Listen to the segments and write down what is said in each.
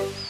Thank you.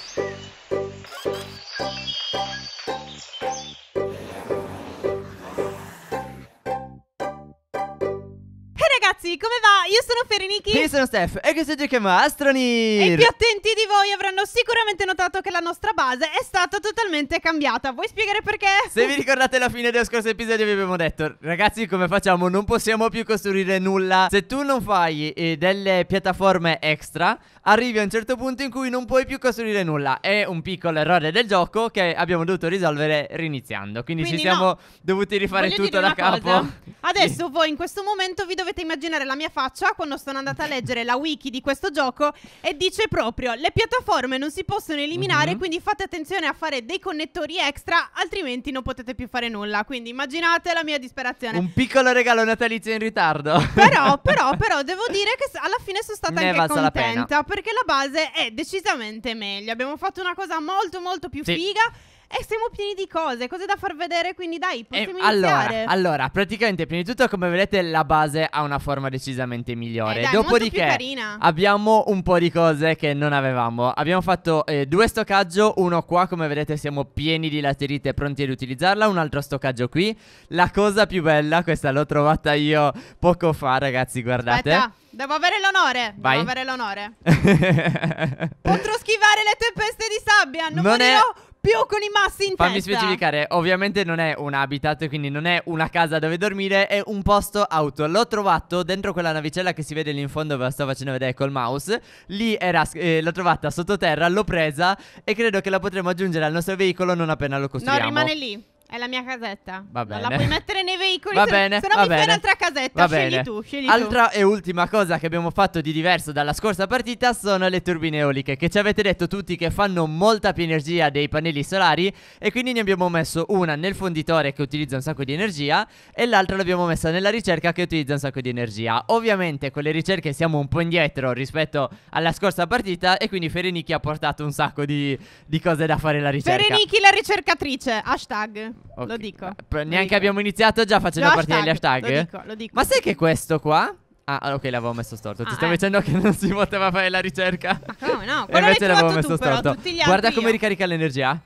ragazzi, come va? Io sono Ferenichi. Io sono Steph e questo è Giochiamo Astronir. E i più attenti di voi avranno sicuramente notato che la nostra base è stata totalmente cambiata. Vuoi spiegare perché? Se vi ricordate la fine dello scorso episodio vi abbiamo detto, ragazzi come facciamo? Non possiamo più costruire nulla. Se tu non fai eh, delle piattaforme extra, arrivi a un certo punto in cui non puoi più costruire nulla. È un piccolo errore del gioco che abbiamo dovuto risolvere riniziando. Quindi, Quindi ci siamo no. dovuti rifare Voglio tutto da capo. Cosa. Adesso voi in questo momento vi dovete immaginare immaginare la mia faccia quando sono andata a leggere la wiki di questo gioco e dice proprio le piattaforme non si possono eliminare, mm-hmm. quindi fate attenzione a fare dei connettori extra, altrimenti non potete più fare nulla. Quindi immaginate la mia disperazione. Un piccolo regalo natalizio in ritardo. Però, però, però, devo dire che alla fine sono stata ne anche contenta la perché la base è decisamente meglio. Abbiamo fatto una cosa molto, molto più sì. figa e siamo pieni di cose, cose da far vedere, quindi dai, eh, possiamo eh, iniziare. Allora, allora, praticamente, prima di tutto, come vedete, la base ha una forma decisamente migliore. Eh dai, Dopodiché, abbiamo un po' di cose che non avevamo. Abbiamo fatto eh, due stoccaggio, uno qua, come vedete, siamo pieni di laterite pronti ad utilizzarla, un altro stoccaggio qui. La cosa più bella, questa l'ho trovata io poco fa, ragazzi, guardate. Aspetta. Devo avere l'onore. Vai. Devo avere l'onore. Potrò schivare le tempeste di sabbia. Non, non morirò. È più con i massi in Fammi testa. specificare, ovviamente non è un habitat, quindi non è una casa dove dormire, è un posto auto. L'ho trovato dentro quella navicella che si vede lì in fondo, ve la sto facendo vedere col mouse. Lì era, eh, l'ho trovata sottoterra, l'ho presa e credo che la potremo aggiungere al nostro veicolo non appena lo costruiamo. No, rimane lì. È la mia casetta. Va bene. Non la puoi mettere nei veicoli. Va se, bene. Se no va mi bene. fai un'altra casetta. Va scegli bene. tu. Scegli Altra tu. e ultima cosa che abbiamo fatto di diverso dalla scorsa partita sono le turbine eoliche. Che ci avete detto tutti che fanno molta più energia dei pannelli solari. E quindi ne abbiamo messo una nel fonditore che utilizza un sacco di energia. E l'altra l'abbiamo messa nella ricerca che utilizza un sacco di energia. Ovviamente con le ricerche siamo un po' indietro rispetto alla scorsa partita. E quindi Ferenicchi ha portato un sacco di, di cose da fare la ricerca. Ferenicchi la ricercatrice. Hashtag. Okay. Lo dico. Beh, neanche dico. abbiamo iniziato, già facendo lo partire hashtag, gli hashtag. Lo dico, lo dico. Ma sai che questo qua? Ah, ah ok, l'avevo messo storto. Ah, Ti stavo eh. dicendo che non si poteva fare la ricerca. Ma come no? Quello e invece l'avevo messo storto. Però, Guarda come ricarica l'energia.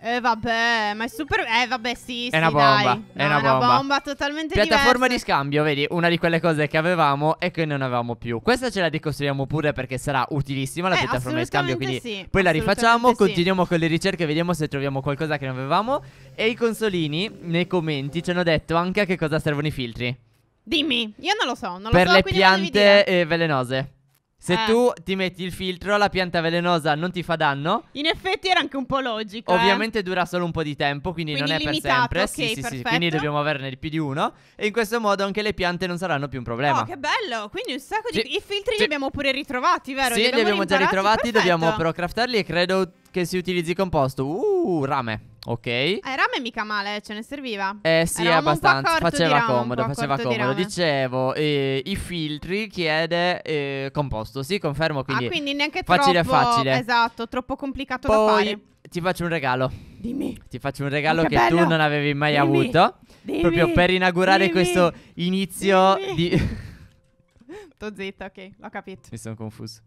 Eh vabbè, ma è super... Eh vabbè sì, è una bomba, dai. È, una, bomba. una bomba. totalmente Piattaforma diversa. di scambio, vedi, una di quelle cose che avevamo e che non avevamo più. Questa ce la ricostruiamo pure perché sarà utilissima la eh, piattaforma di scambio, quindi sì, poi la rifacciamo, sì. continuiamo con le ricerche, vediamo se troviamo qualcosa che non avevamo. E i consolini nei commenti ci hanno detto anche a che cosa servono i filtri. Dimmi, io non lo so, non per lo so. Per le piante eh, velenose. Se eh. tu ti metti il filtro, la pianta velenosa non ti fa danno. In effetti era anche un po' logico. Eh. Ovviamente eh? dura solo un po' di tempo, quindi, quindi non è limitato, per sempre. Okay, sì, sì, perfetto. sì. Quindi dobbiamo averne più di uno. E in questo modo anche le piante non saranno più un problema. Oh, che bello! Quindi un sacco di. Sì. I filtri sì. li abbiamo pure ritrovati, vero? Sì, li abbiamo, li abbiamo già ritrovati. Perfetto. Dobbiamo però craftarli e credo che si utilizzi composto. Uh, rame. Ok. Eh, rame mica male, eh, ce ne serviva. Eh sì, Eravamo abbastanza. Faceva rame, comodo, faceva comodo. Di Dicevo, eh, i filtri chiede eh, composto. Sì, confermo. Quindi ah, quindi neanche facile, troppo. Facile, Esatto, troppo complicato Poi, da fare. Ti faccio un regalo. Dimmi. Ti faccio un regalo oh, che, che tu non avevi mai Dimmi. avuto. Dimmi. Proprio per inaugurare Dimmi. questo inizio di. Sto zitta, ok, l'ho capito. Mi sono confuso.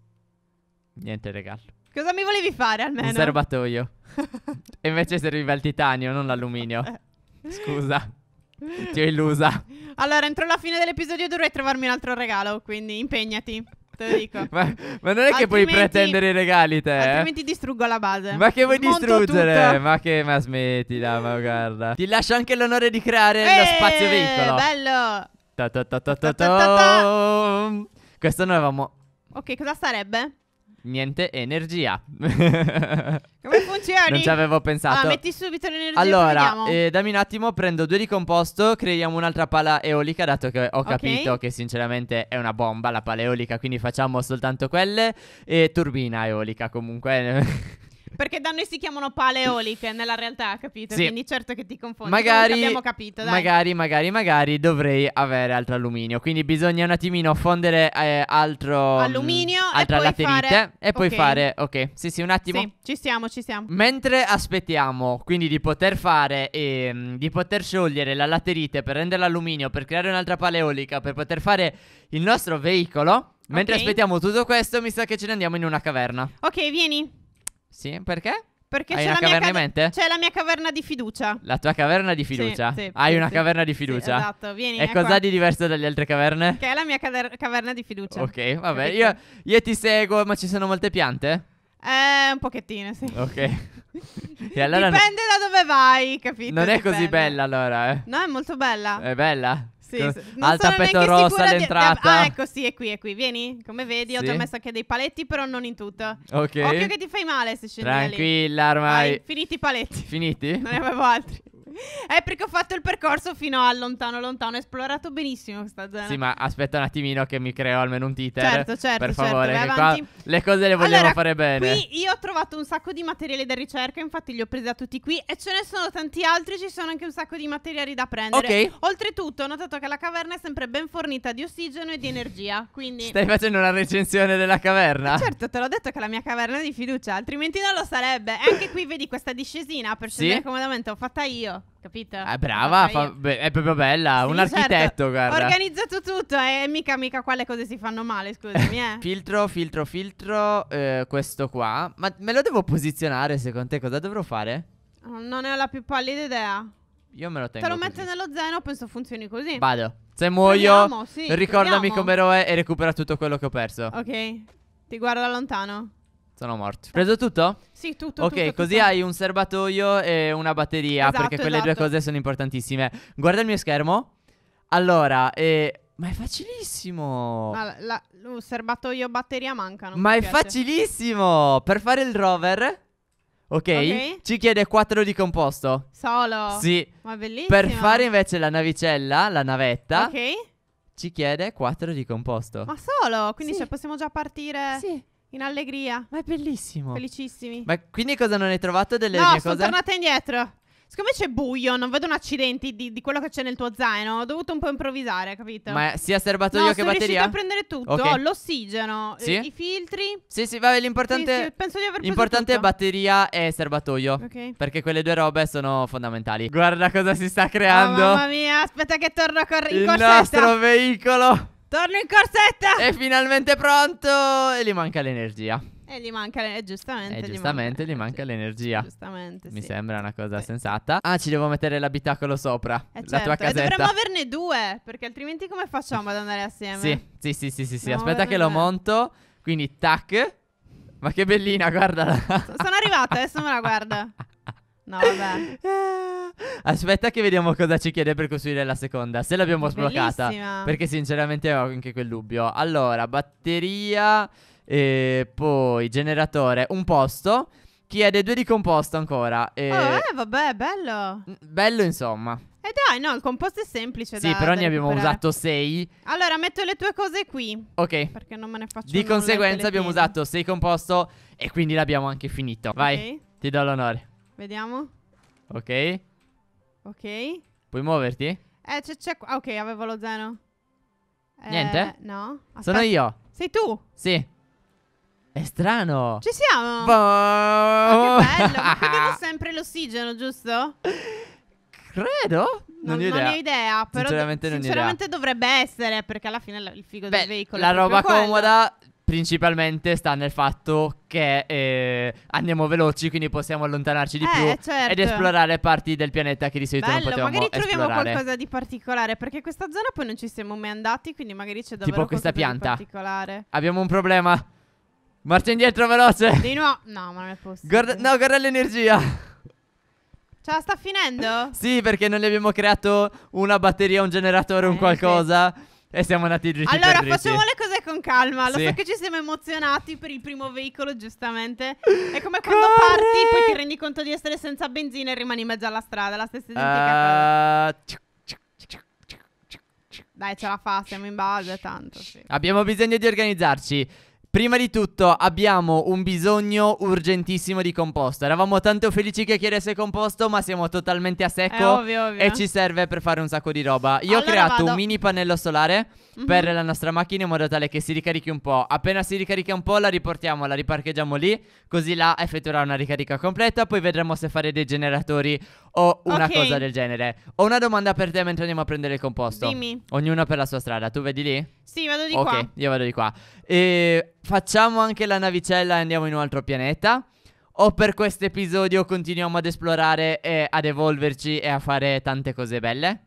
Niente regalo. Cosa mi volevi fare almeno? Un serbatoio. e invece serviva il titanio, non l'alluminio. Scusa. Ti ho illusa. Allora, entro la fine dell'episodio dovrei trovarmi un altro regalo, quindi impegnati. Te lo dico. ma, ma, non è che puoi pretendere i regali te. Eh? Altrimenti distruggo la base. Ma che vuoi Smonto distruggere? Tutto. Ma che ma smettila, ma guarda. Ti lascio anche l'onore di creare Eeeh, lo eh, spazio veicolo. Bello. Ta Questo noi avevamo Ok, cosa sarebbe? niente energia. Come funziona? Non ci avevo pensato. Ah, metti subito l'energia. Allora, eh, dammi un attimo, prendo due di composto, creiamo un'altra pala eolica, dato che ho okay. capito che sinceramente è una bomba la pala eolica, quindi facciamo soltanto quelle e turbina eolica comunque. Perché da noi si chiamano paleoliche nella realtà, capito? Sì. Quindi certo che ti confondi. Magari, abbiamo capito, dai. magari, magari, magari dovrei avere altro alluminio. Quindi bisogna un attimino fondere eh, altro mm, alluminio mh, altra e laterite fare... e poi okay. fare ok. Sì, sì, un attimo. Sì, ci siamo, ci siamo. Mentre aspettiamo, quindi di poter fare ehm, di poter sciogliere la laterite per rendere l'alluminio, per creare un'altra paleolica, per poter fare il nostro veicolo, mentre okay. aspettiamo tutto questo, mi sa che ce ne andiamo in una caverna. Ok, vieni. Sì, perché? Perché Hai c'è, una la caverna in mente? c'è la mia caverna di fiducia. La tua caverna di fiducia? Sì, sì, Hai sì, una caverna di fiducia? Sì, esatto, vieni. E cos'ha qua. di diverso dalle altre caverne? Che è la mia cader- caverna di fiducia. Ok, vabbè. Io, io ti seguo, ma ci sono molte piante? Eh, un pochettino, sì. Ok. e allora Dipende da dove vai, capito? Non è così Dipende. bella allora, eh. No, è molto bella. È bella? Sì, sì. al tappeto rosso all'entrata. Di... Ah, ecco, sì, è qui, è qui. Vieni, come vedi, sì. ho già messo anche dei paletti, però non in tutto. Ok. Occhio che ti fai male se scendi Tranquilla, ormai. Vai, finiti i paletti. Finiti? Non ne avevo altri. È perché ho fatto il percorso fino a lontano, lontano. Ho esplorato benissimo questa zona. Sì, ma aspetta un attimino che mi creo almeno un titer. Certo, certo. Per certo. favore, certo, qua le cose le vogliamo allora, fare bene. Qui io ho trovato un sacco di materiali da ricerca. Infatti, li ho presi da tutti qui. E ce ne sono tanti altri. Ci sono anche un sacco di materiali da prendere. Ok. Oltretutto, ho notato che la caverna è sempre ben fornita di ossigeno e di energia. Quindi. Stai facendo una recensione della caverna? Eh, certo, te l'ho detto che la mia caverna è di fiducia. Altrimenti non lo sarebbe. E anche qui vedi questa discesina per scendere sì? comodamente. L'ho fatta io capito? Eh, brava, fa, be- è proprio bella, sì, un certo. architetto, certo. guarda. Ho organizzato tutto eh, e eh, mica, mica quale cose si fanno male, scusami, eh. filtro, filtro, filtro, eh, questo qua. Ma me lo devo posizionare, secondo te cosa dovrò fare? Mm, non ne ho la più pallida idea. Io me lo tengo Te lo metto nello zaino, penso funzioni così. Vado. Se muoio, proviamo, sì, ricordami proviamo. com'ero eh, e recupera tutto quello che ho perso. Ok, ti guardo da lontano. Sono morto. Preso tutto? Sì, tutto. Ok, tutto, così tutto. hai un serbatoio e una batteria, esatto, perché quelle esatto. due cose sono importantissime. Guarda il mio schermo. Allora, eh, ma è facilissimo. Ma la, la, serbatoio batteria mancano. Ma è piace. facilissimo. Per fare il rover, okay, ok? Ci chiede 4 di composto. Solo. Sì. Ma bellissimo. Per fare invece la navicella, la navetta. Ok. Ci chiede 4 di composto. Ma solo? Quindi sì. cioè, possiamo già partire. Sì. In allegria. Ma è bellissimo. Felicissimi. Ma quindi cosa non hai trovato delle no, mie cose? No, sono tornata indietro. Siccome c'è buio, non vedo un accidente di, di, quello che c'è nel tuo zaino. Ho dovuto un po' improvvisare, capito? Ma sia serbatoio no, che batteria? No, sono riuscito a prendere tutto. Okay. L'ossigeno, sì? i filtri. Sì, sì, vabbè, l'importante... Sì, sì, penso di aver preso L'importante è batteria e serbatoio. Ok. Perché quelle due robe sono fondamentali. Guarda cosa si sta creando. Oh, mamma mia, aspetta che torno cor- in Il corsetta. Il nostro veicolo. Torno in corsetta! È finalmente pronto e gli manca l'energia. E gli manca l'energia, eh, giustamente. E giustamente gli manca, l'energia. Giustamente, Mi sembra una cosa sì. sensata. Ah, ci devo mettere l'abitacolo sopra, eh la certo. tua eh, casetta. E dovremmo averne due, perché altrimenti come facciamo ad andare assieme? Sì, sì, sì, sì, sì, sì. aspetta che lo monto. Quindi, tac. Ma che bellina, guardala. Sono arrivata, adesso me la guardo. No, vabbè. Aspetta che vediamo cosa ci chiede per costruire la seconda. Se l'abbiamo sbloccata. Bellissima. Perché sinceramente ho anche quel dubbio. Allora, batteria, e poi generatore, un posto. Chiede due di composto ancora. E... Oh, eh, vabbè, bello. Bello, insomma. E eh dai, no, il composto è semplice. Sì, da, però da ne abbiamo recuperare. usato sei. Allora, metto le tue cose qui. Ok. Perché non me ne faccio Di conseguenza abbiamo usato sei composto e quindi l'abbiamo anche finito. Okay. Vai, ti do l'onore. Vediamo. Ok. Ok. Puoi muoverti? Eh, c'è, qua. Ah, ok, avevo lo zeno. Eh, Niente? No. Aspetta. Sono io. Sei tu? Sì. È strano. Ci siamo. Bo- oh, che bello. Ma beviamo sempre l'ossigeno, giusto? Credo. Non, non, ho idea. Non ho idea però sinceramente, do- sinceramente dovrebbe essere perché alla fine il figo Beh, del veicolo. La roba comoda principalmente sta nel fatto che eh, andiamo veloci, quindi possiamo allontanarci di eh, più certo. ed esplorare parti del pianeta che di solito Bello, non potevamo magari troviamo esplorare. qualcosa di particolare, perché questa zona poi non ci siamo mai andati, quindi magari c'è davvero tipo questa pianta. Abbiamo un problema. Marcia indietro veloce. Di nuovo. No, ma non è possibile. Guarda, no, guarda l'energia. Ce la sta finendo? sì, perché non gli abbiamo creato una batteria, un generatore, eh, un qualcosa. Sì. E siamo andati dritti Allora, facciamo le cose con calma. Lo sì. so che ci siamo emozionati per il primo veicolo, giustamente. È come quando Corre! parti, poi ti rendi conto di essere senza benzina e rimani in mezzo alla strada. La stessa identica uh... cosa. Dai, ce la fa, siamo in base tanto. Sì. Abbiamo bisogno di organizzarci. Prima di tutto abbiamo un bisogno urgentissimo di composto. Eravamo tanto felici che chiedesse composto, ma siamo totalmente a secco. Eh, ovvio, ovvio. E ci serve per fare un sacco di roba. Io allora ho creato vado. un mini pannello solare mm-hmm. per la nostra macchina in modo tale che si ricarichi un po'. Appena si ricarica un po', la riportiamo, la riparcheggiamo lì. Così là effettuerà una ricarica completa. Poi vedremo se fare dei generatori o una okay. cosa del genere. Ho una domanda per te mentre andiamo a prendere il composto. Dimmi. Ognuno per la sua strada. Tu vedi lì? Sì, vado di okay, qua. Ok, io vado di qua. E facciamo anche la navicella e andiamo in un altro pianeta? O per questo episodio continuiamo ad esplorare e ad evolverci e a fare tante cose belle?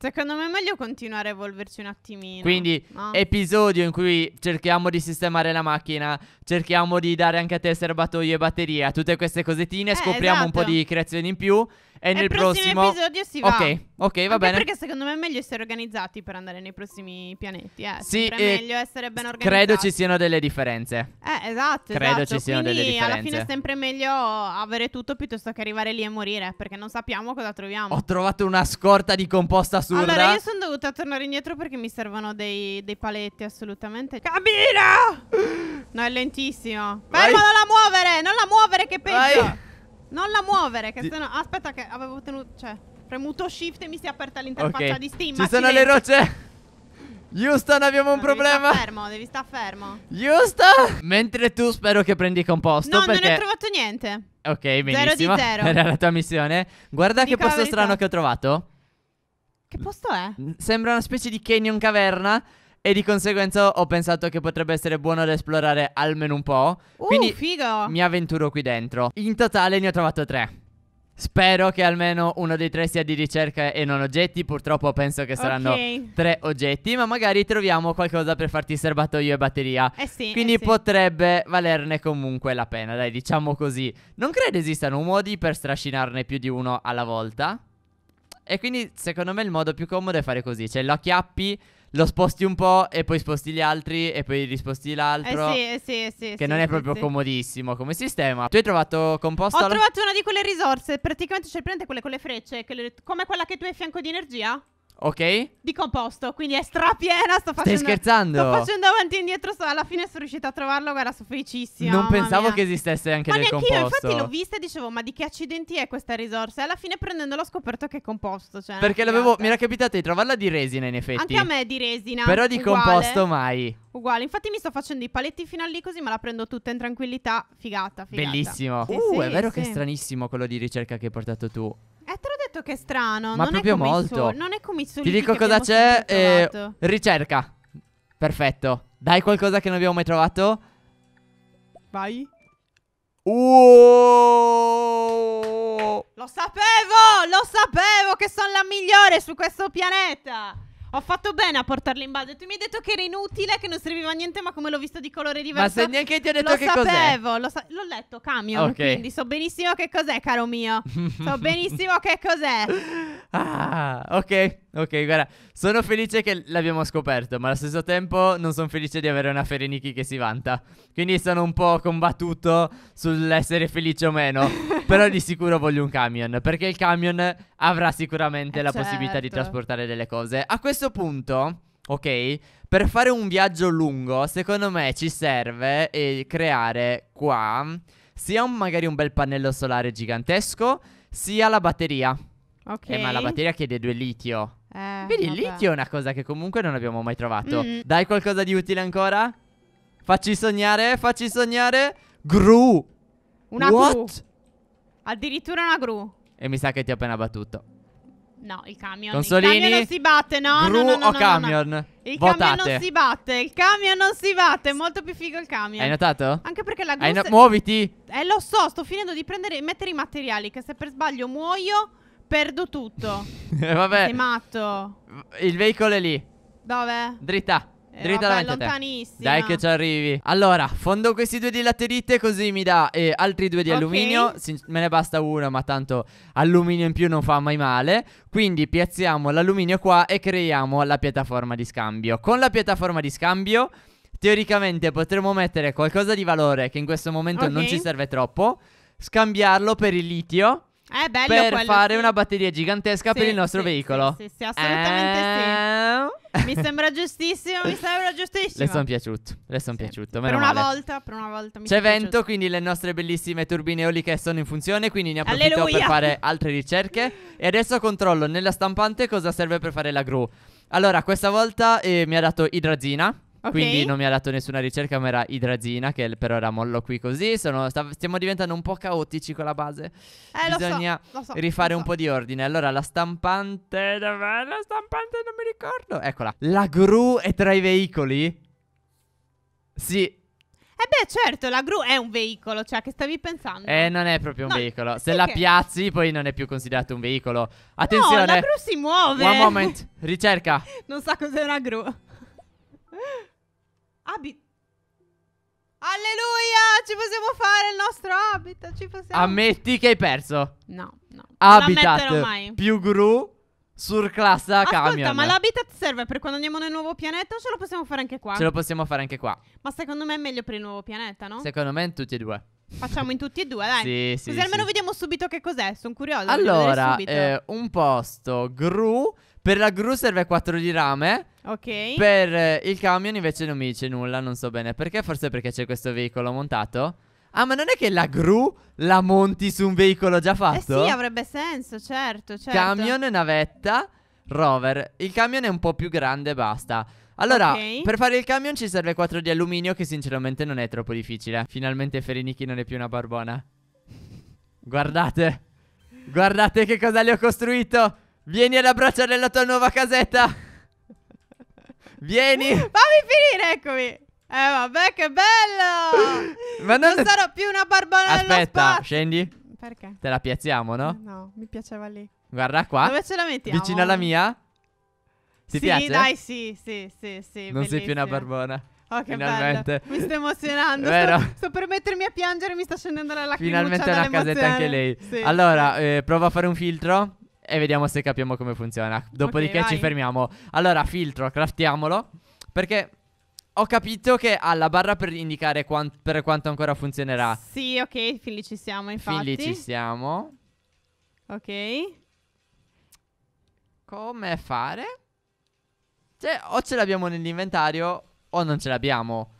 Secondo me è meglio continuare a evolverci un attimino. Quindi, no? episodio in cui cerchiamo di sistemare la macchina, cerchiamo di dare anche a te serbatoio e batteria, tutte queste cosettine, eh, scopriamo esatto. un po' esatto. di creazioni in più e, nel prossimo, prossimo episodio si va. Ok, ok, va Anche bene. Perché secondo me è meglio essere organizzati per andare nei prossimi pianeti. Eh. Sì, è eh, meglio essere ben organizzati. Credo ci siano delle differenze. Eh, esatto. Credo esatto. ci siano Quindi, delle differenze. Alla fine è sempre meglio avere tutto piuttosto che arrivare lì e morire. Perché non sappiamo cosa troviamo. Ho trovato una scorta di composta assurda. Allora, io sono dovuta tornare indietro perché mi servono dei, dei paletti assolutamente. Cabina! No, è lentissimo. Fermo, non la muovere! Non la muovere, che peggio! Vai. Non la muovere, che di... sennò... Aspetta che avevo tenuto... Cioè, premuto shift e mi si è aperta l'interfaccia okay. di Steam. Ci sono le rocce! Houston abbiamo un no, problema Devi stare fermo, devi sta fermo Houston Mentre tu spero che prendi composto No, perché... non ho trovato niente Ok, benissimo Zero di zero Era la tua missione Guarda Dico che posto strano che ho trovato Che posto è? Sembra una specie di canyon caverna e di conseguenza ho pensato che potrebbe essere buono da esplorare almeno un po'. Uh, Quindi figo. mi avventuro qui dentro. In totale ne ho trovato tre. Spero che almeno uno dei tre sia di ricerca e non oggetti. Purtroppo penso che saranno okay. tre oggetti. Ma magari troviamo qualcosa per farti serbatoio e batteria. Eh sì. Eh quindi eh sì. potrebbe valerne comunque la pena. Dai, diciamo così. Non credo esistano modi per strascinarne più di uno alla volta. E quindi secondo me il modo più comodo è fare così. Cioè lo acchiappi lo sposti un po' e poi sposti gli altri e poi risposti l'altro. Eh sì, eh sì, eh sì. Che sì, non sì, è proprio sì. comodissimo come sistema. Tu hai trovato composta? Ho la... trovato una di quelle risorse. Praticamente c'è cioè, prende quelle con le frecce, le... come quella che tu hai a fianco di energia? Ok? Di composto, quindi è strapiena. Sto facendo, Stai scherzando? Sto facendo avanti e indietro. Sto, alla fine sono riuscita a trovarlo. Guarda, sono felicissima. Non pensavo mia. che esistesse anche ma del composto. Ma neanche io, infatti, l'ho vista e dicevo, ma di che accidenti è questa risorsa? E alla fine prendendolo ho scoperto che è composto. Cioè, Perché l'avevo, mi era capitato di trovarla di resina, in effetti. Anche a me è di resina. Però di uguale. composto mai. Uguale, infatti mi sto facendo i paletti fino a lì così, ma la prendo tutta in tranquillità. Figata, figata. Bellissimo. Sì, uh, sì, è vero sì. che è stranissimo quello di ricerca che hai portato tu. Eh, te l'ho detto che è strano. Ma non proprio è molto. Soli, non è come i soliti. Ti dico cosa c'è. Eh, ricerca. Perfetto. Dai qualcosa che non abbiamo mai trovato. Vai. Uh! Lo sapevo! Lo sapevo che sono la migliore su questo pianeta! Ho fatto bene a portarlo in baldo. Tu mi hai detto che era inutile, che non serviva a niente, ma come l'ho visto di colore diverso. Ma se neanche ti ho detto che sapevo, cos'è. Lo sapevo, l'ho letto, camion. Okay. Quindi so benissimo che cos'è, caro mio. so benissimo che cos'è. Ah, ok. Ok, guarda, sono felice che l'abbiamo scoperto, ma allo stesso tempo non sono felice di avere una Fereniki che si vanta. Quindi sono un po' combattuto sull'essere felice o meno. Però di sicuro voglio un camion, perché il camion avrà sicuramente eh la certo. possibilità di certo. trasportare delle cose. A questo punto, ok, per fare un viaggio lungo, secondo me ci serve eh, creare qua sia un, magari un bel pannello solare gigantesco, sia la batteria. Ok. Eh, ma la batteria chiede due litio. Eh, Vedi, il litio è una cosa che comunque non abbiamo mai trovato. Mm. Dai qualcosa di utile ancora? Facci sognare, facci sognare. Gru. Una What? Gru. Addirittura una gru. E mi sa che ti ho appena battuto. No, il camion. Consolini, il camion non si batte, no? Gru no, no, no, o camion? Il Votate. camion non si batte, il camion non si batte, è molto più figo il camion. Hai notato? Anche perché la gru... No muoviti! Eh, lo so, sto finendo di prendere, mettere i materiali, che se per sbaglio muoio, perdo tutto. Vabbè. Sei matto. Il veicolo è lì. Dove? Dritta. Eh, Dritta eh, vabbè, davanti a te. Dai che ci arrivi. Allora, fondo questi due di latterite così mi dà eh, altri due di okay. alluminio. Si, me ne basta uno, ma tanto alluminio in più non fa mai male. Quindi piazziamo l'alluminio qua e creiamo la piattaforma di scambio. Con la piattaforma di scambio teoricamente potremmo mettere qualcosa di valore che in questo momento okay. non ci serve troppo, scambiarlo per il litio è bello per fare sì. una batteria gigantesca sì, per il nostro sì, veicolo. Sì, sì, assolutamente ehm... sì. Eh? Mi sembra giustissimo, mi sembra giustissimo. Le sono piaciuto, le sono piaciuuto. Per una, volta, per una volta, C'è vento, piaciuto. quindi le nostre bellissime turbine eoliche sono in funzione, quindi ne approfitto Alleluia. per fare altre ricerche. e adesso controllo nella stampante cosa serve per fare la gru. Allora, questa volta eh, mi ha dato idrazina. Okay. Quindi non mi ha dato nessuna ricerca, ma era idrazina, che però era mollo qui così. Sono, sta, stiamo diventando un po' caotici con la base. Eh, Bisogna lo so, lo so, rifare lo so. un po' di ordine. Allora, la stampante. Dov'è la stampante? Non mi ricordo. Eccola. La gru è tra i veicoli? Sì. Eh beh, certo, la gru è un veicolo, cioè che stavi pensando? Eh, non è proprio un no, veicolo. Se la che... piazzi, poi non è più considerato un veicolo. Attenzione. No, la gru si muove. One moment, ricerca. non sa so cos'è una gru. Abit. Alleluia! Ci possiamo fare il nostro habit. Ci possiamo... Ammetti che hai perso. No, no. Habitat. Mai. Più gru. Surclassa Ascolta, camion. ma l'habitat serve per quando andiamo nel nuovo pianeta o ce lo possiamo fare anche qua? Ce lo possiamo fare anche qua. Ma secondo me è meglio per il nuovo pianeta, no? Secondo me in tutti e due. Facciamo in tutti e due, dai. Sì, Così sì. almeno sì. vediamo subito che cos'è. Sono curiosa. Allora, eh, un posto gru per la gru serve 4 di rame. Ok. Per eh, il camion invece non mi dice nulla, non so bene perché, forse perché c'è questo veicolo montato. Ah, ma non è che la gru la monti su un veicolo già eh fatto? Eh sì, avrebbe senso, certo, certo. Camion, navetta, rover. Il camion è un po' più grande e basta. Allora, okay. per fare il camion ci serve 4 di alluminio che sinceramente non è troppo difficile. Finalmente Ferinichi non è più una barbona. Guardate. Guardate che cosa le ho costruito. Vieni ad abbracciare la tua nuova casetta. Vieni. Fammi finire, eccomi. Eh vabbè che bello Ma non, non sarò più una barbarella Aspetta, scendi Perché? Te la piazziamo, no? No, mi piaceva lì Guarda qua Dove ce la mettiamo? Vicino alla mia Ti sì, piace? Sì, dai, sì, sì, sì, sì Non bellissima. sei più una barbona Oh che Finalmente. bello Mi sto emozionando sto, sto, per mettermi a piangere Mi sta scendendo la lacrimuccia Finalmente è una casetta anche lei sì. Allora, eh, prova a fare un filtro e vediamo se capiamo come funziona. Dopodiché okay, ci fermiamo. Allora, filtro, craftiamolo. Perché ho capito che ha la barra per indicare quant per quanto ancora funzionerà. Sì, ok, fin lì ci siamo, infatti. Fin lì ci siamo. Ok. Come fare? Cioè, o ce l'abbiamo nell'inventario o non ce l'abbiamo.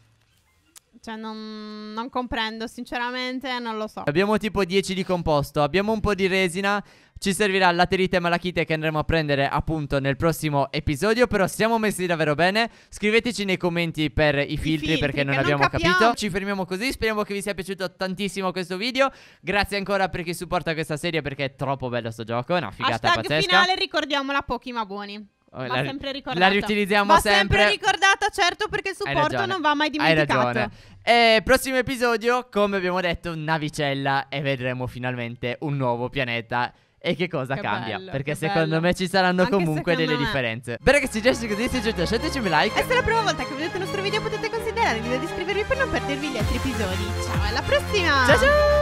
Cioè, non, non, comprendo, sinceramente, non lo so. Abbiamo tipo 10 di composto, abbiamo un po' di resina. Ci servirà laterite e malachite che andremo a prendere appunto nel prossimo episodio. Però siamo messi davvero bene. Scriveteci nei commenti per i, I filtri, perché non abbiamo non capito. Ci fermiamo così. Speriamo che vi sia piaciuto tantissimo questo video. Grazie ancora per chi supporta questa serie perché è troppo bello sto gioco. È una figata Hashtag pazzesca. finale, ricordiamola, pochi ma buoni. Oh, Vabbè, la, sempre ricordata. La riutilizziamo va sempre. sempre ricordata, certo, perché il supporto non va mai dimenticato. Hai ragione. E eh, prossimo episodio, come abbiamo detto, navicella e vedremo finalmente un nuovo pianeta. E che cosa che cambia? Bello, perché secondo bello. me ci saranno Anche comunque delle me. differenze. Bene, ragazzi, Jessica, così se lasciateci un like. E se è la prima volta che vedete il nostro video potete considerare di iscrivervi per non perdervi gli altri episodi. Ciao, alla prossima! Ciao ciao!